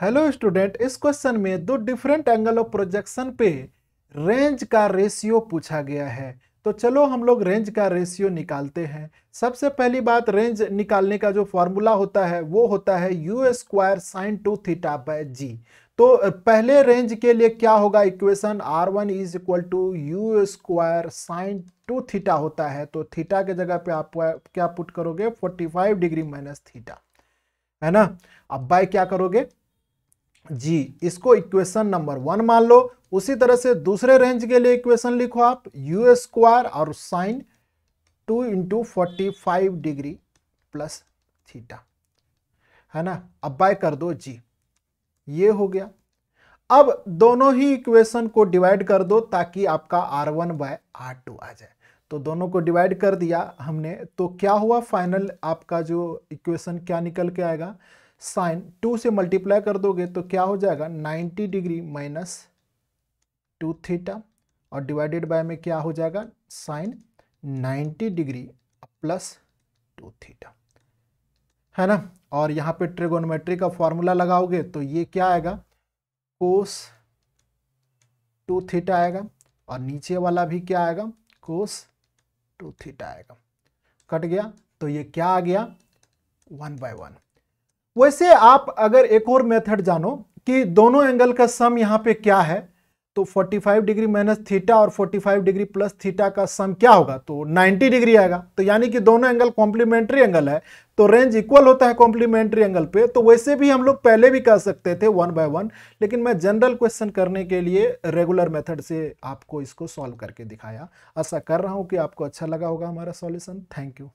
hello student इस question में दो डिफरेंट एंगल ऑफ प्रोजेक्शन पे रेंज का रेशियो पूछा गया है तो चलो हम लोग रेंज का रेशियो निकालते हैं सबसे पहली बात रेंज निकालने का जो फॉर्मूला होता है वो होता है u square sine two theta by g तो पहले रेंज के लिए क्या होगा equation R one is equal to u square sine two theta होता है तो थीटा के जगह पे आप क्या पुट करोगे 45 डिग्री माइनस थीटा है ना अब बाय क्या करोगे जी इसको इक्वेशन नंबर वन मान लो उसी तरह से दूसरे रेंज के लिए इक्वेशन लिखो आप यू स्क्वायर और sine two into forty five degree plus theta है ना अब बाय कर दो जी ये हो गया अब दोनों ही इक्वेशन को डिवाइड कर दो ताकि आपका R one by R two आ जाए तो दोनों को डिवाइड कर दिया हमने तो क्या हुआ फाइनल आपका जो इक्वेशन क्या निकल के आएगा साइन टू से मल्टीप्लाई कर दोगे तो क्या हो जाएगा ninety degree minus two theta और डिवाइडेड बाय में क्या हो जाएगा sine ninety degree plus two theta है ना और यहाँ पे ट्रिगोनोमेट्री का फॉर्मूला लगाओगे तो ये क्या आएगा कोस टू थीटा आएगा और नीचे वाला भी क्या आएगा कोस टू थीटा आएगा कट गया तो ये क्या आ गया वन बाय वन वैसे आप अगर एक और मेथड जानो कि दोनों एंगल का सम यहाँ पे क्या है तो 45 डिग्री माइनस थीटा और 45 डिग्री प्लस थीटा का सम क्या होगा तो 90 डिग्री आएगा तो यानी कि दोनों एंगल कॉम्प्लीमेंट्री एंगल है तो रेंज इक्वल होता है कॉम्प्लीमेंट्री एंगल पे तो वैसे भी हम लोग पहले भी कर सकते थे वन बाय वन लेकिन मैं जनरल क्वेश्चन करने के लिए रेगुलर मेथड से आपको इसको सॉल्व करके दिखाया ऐसा कर रहा हूँ कि आपको अच्छा लगा होगा हमारा सॉल्यूशन थैंक यू